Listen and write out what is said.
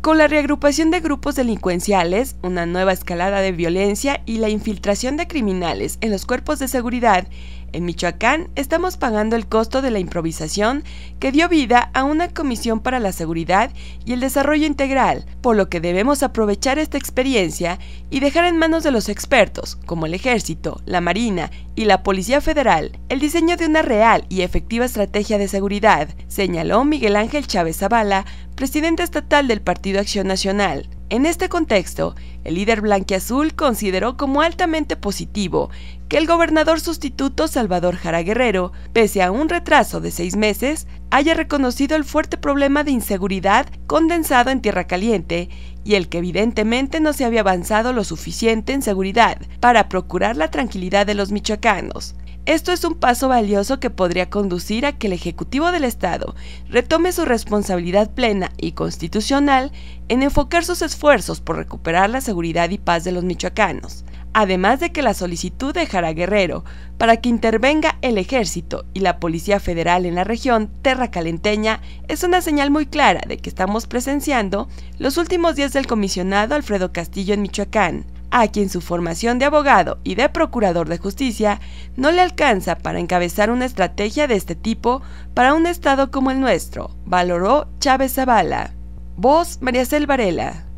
Con la reagrupación de grupos delincuenciales, una nueva escalada de violencia y la infiltración de criminales en los cuerpos de seguridad, en Michoacán estamos pagando el costo de la improvisación que dio vida a una comisión para la seguridad y el desarrollo integral, por lo que debemos aprovechar esta experiencia y dejar en manos de los expertos, como el ejército, la marina y la policía federal, el diseño de una real y efectiva estrategia de seguridad, señaló Miguel Ángel Chávez Zavala, presidente estatal del Partido Acción Nacional. En este contexto, el líder blanquiazul consideró como altamente positivo que el gobernador sustituto Salvador Jara Guerrero, pese a un retraso de seis meses, haya reconocido el fuerte problema de inseguridad condensado en Tierra Caliente y el que evidentemente no se había avanzado lo suficiente en seguridad para procurar la tranquilidad de los michoacanos. Esto es un paso valioso que podría conducir a que el Ejecutivo del Estado retome su responsabilidad plena y constitucional en enfocar sus esfuerzos por recuperar la seguridad y paz de los michoacanos, además de que la solicitud de Jara Guerrero para que intervenga el ejército y la Policía Federal en la región terracalenteña es una señal muy clara de que estamos presenciando los últimos días del comisionado Alfredo Castillo en Michoacán, a quien su formación de abogado y de procurador de justicia no le alcanza para encabezar una estrategia de este tipo para un Estado como el nuestro, valoró Chávez Zavala. Voz María